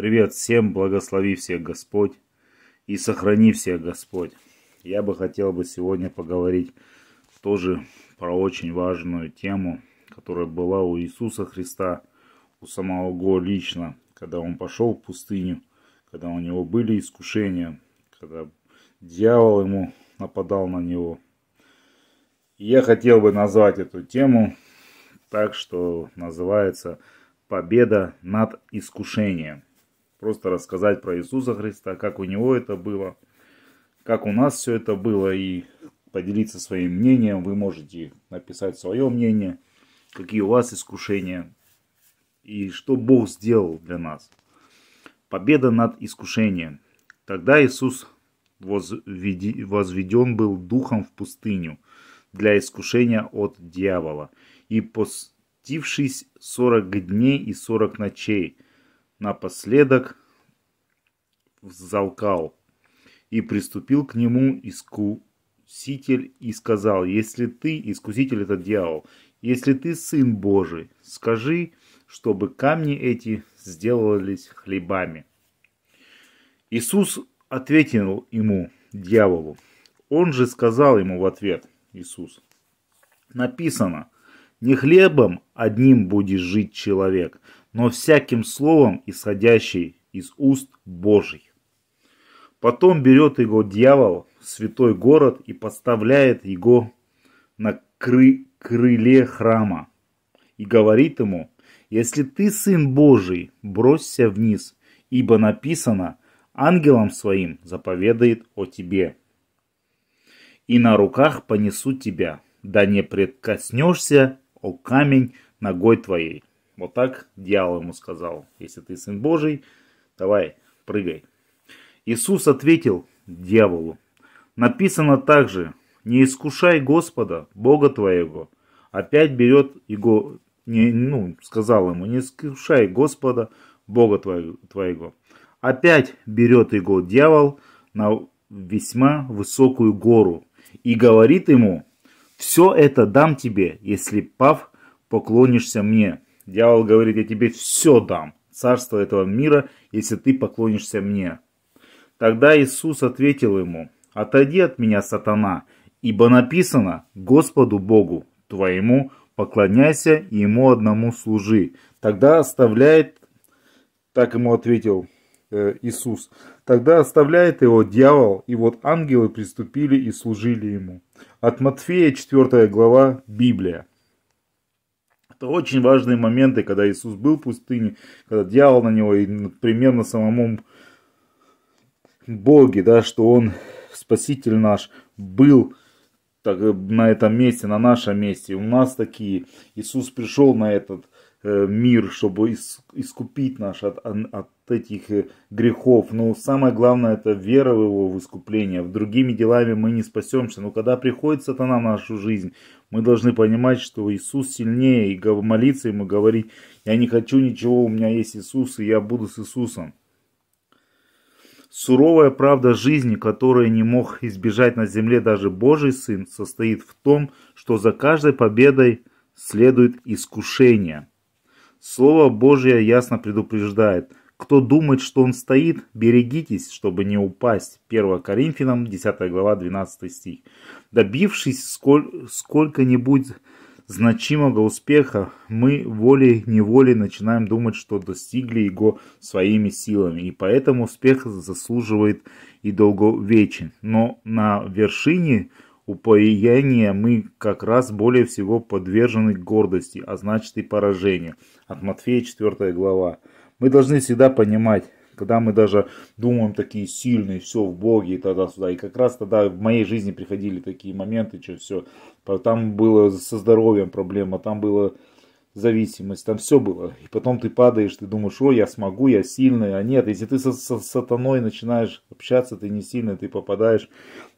Привет всем, благослови всех Господь и сохрани всех Господь. Я бы хотел бы сегодня поговорить тоже про очень важную тему, которая была у Иисуса Христа, у самого Го лично, когда он пошел в пустыню, когда у него были искушения, когда дьявол ему нападал на него. И я хотел бы назвать эту тему так, что называется «Победа над искушением» просто рассказать про Иисуса Христа, как у него это было, как у нас все это было, и поделиться своим мнением. Вы можете написать свое мнение, какие у вас искушения и что Бог сделал для нас. Победа над искушением. Тогда Иисус возведен был духом в пустыню для искушения от дьявола. И постившись сорок дней и сорок ночей – напоследок взалкал. И приступил к нему искуситель и сказал, «Если ты, искуситель это дьявол, если ты сын Божий, скажи, чтобы камни эти сделались хлебами». Иисус ответил ему, дьяволу. Он же сказал ему в ответ, Иисус, «Написано, не хлебом одним будет жить человек, но всяким словом, исходящей из уст Божьих. Потом берет его дьявол, святой город, и подставляет его на кры крыле храма и говорит ему, «Если ты сын Божий, бросься вниз, ибо написано, ангелом своим заповедает о тебе. И на руках понесу тебя, да не предкоснешься, о камень, ногой твоей». Вот так дьявол ему сказал, если ты сын Божий, давай, прыгай. Иисус ответил дьяволу, написано также, не искушай Господа, Бога твоего. Опять берет его, не, ну, сказал ему, не искушай Господа, Бога твоего. Опять берет его дьявол на весьма высокую гору и говорит ему, все это дам тебе, если пав, поклонишься мне. Дьявол говорит, я тебе все дам, царство этого мира, если ты поклонишься мне. Тогда Иисус ответил ему, отойди от меня, сатана, ибо написано, Господу Богу твоему поклоняйся и ему одному служи. Тогда оставляет, так ему ответил э, Иисус, тогда оставляет его дьявол, и вот ангелы приступили и служили ему. От Матфея 4 глава Библия. Это очень важные моменты, когда Иисус был в пустыне, когда дьявол на него, и примерно самому Боге, да, что Он, Спаситель наш, был так, на этом месте, на нашем месте. У нас такие. Иисус пришел на этот Э, мир, чтобы искупить наш от, от этих э, грехов. Но самое главное это вера в его в искупление. Другими делами мы не спасемся. Но когда приходит сатана в нашу жизнь, мы должны понимать, что Иисус сильнее. И молиться ему, говорить, я не хочу ничего, у меня есть Иисус, и я буду с Иисусом. Суровая правда жизни, которой не мог избежать на земле даже Божий Сын, состоит в том, что за каждой победой следует искушение – Слово Божье ясно предупреждает. Кто думает, что он стоит, берегитесь, чтобы не упасть. 1 Коринфянам, 10 глава, 12 стих. Добившись сколь- сколько-нибудь значимого успеха, мы волей-неволей начинаем думать, что достигли его своими силами, и поэтому успех заслуживает и долговечен. Но на вершине упоения мы как раз более всего подвержены гордости, а значит и поражению. От Матфея 4 глава. Мы должны всегда понимать, когда мы даже думаем такие сильные, все в Боге и тогда сюда. И как раз тогда в моей жизни приходили такие моменты, что все. Там было со здоровьем проблема, там было зависимость, там все было. И потом ты падаешь, ты думаешь, о, я смогу, я сильный, а нет, если ты со, со сатаной начинаешь общаться, ты не сильный, ты попадаешь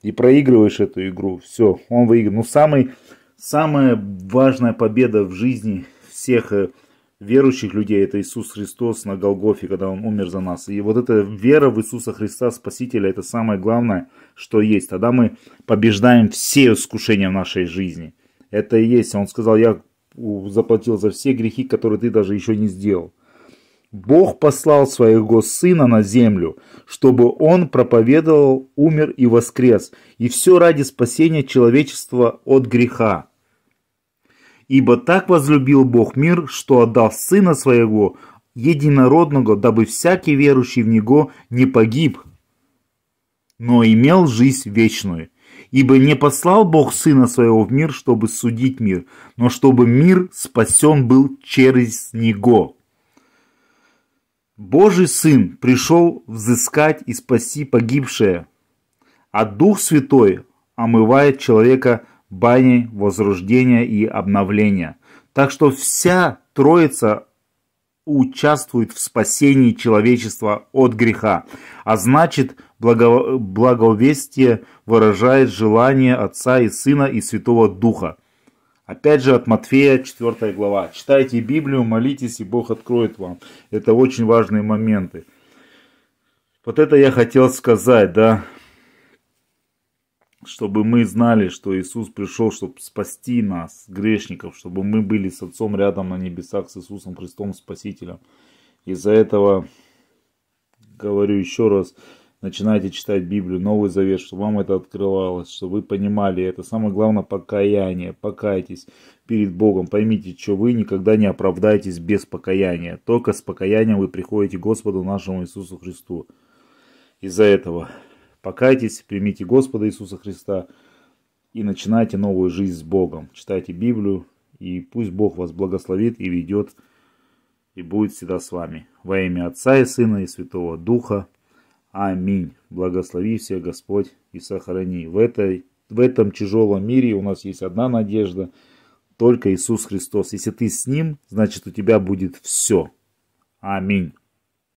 и проигрываешь эту игру, все, он выиграл. Ну, самый, самая важная победа в жизни всех э, верующих людей, это Иисус Христос на Голгофе, когда Он умер за нас. И вот эта вера в Иисуса Христа, Спасителя, это самое главное, что есть. Тогда мы побеждаем все искушения в нашей жизни. Это и есть. Он сказал, я заплатил за все грехи, которые ты даже еще не сделал. Бог послал своего Сына на землю, чтобы Он проповедовал, умер и воскрес, и все ради спасения человечества от греха. Ибо так возлюбил Бог мир, что отдал Сына Своего, единородного, дабы всякий верующий в Него не погиб, но имел жизнь вечную. Ибо не послал Бог Сына Своего в мир, чтобы судить мир, но чтобы мир спасен был через Него. Божий Сын пришел взыскать и спасти погибшее, а Дух Святой омывает человека баней возрождения и обновления. Так что вся Троица участвует в спасении человечества от греха. А значит, благо... благовестие выражает желание Отца и Сына и Святого Духа. Опять же от Матфея 4 глава. Читайте Библию, молитесь, и Бог откроет вам. Это очень важные моменты. Вот это я хотел сказать, да чтобы мы знали, что Иисус пришел, чтобы спасти нас, грешников, чтобы мы были с Отцом рядом на небесах, с Иисусом Христом, Спасителем. Из-за этого, говорю еще раз, начинайте читать Библию, Новый Завет, чтобы вам это открывалось, чтобы вы понимали это. Самое главное покаяние, покайтесь перед Богом, поймите, что вы никогда не оправдаетесь без покаяния. Только с покаянием вы приходите к Господу нашему Иисусу Христу. Из-за этого Покайтесь, примите Господа Иисуса Христа и начинайте новую жизнь с Богом. Читайте Библию, и пусть Бог вас благословит и ведет, и будет всегда с вами. Во имя Отца и Сына и Святого Духа. Аминь. Благослови всех Господь и сохрани. В, этой, в этом тяжелом мире у нас есть одна надежда, только Иисус Христос. Если ты с Ним, значит у тебя будет все. Аминь.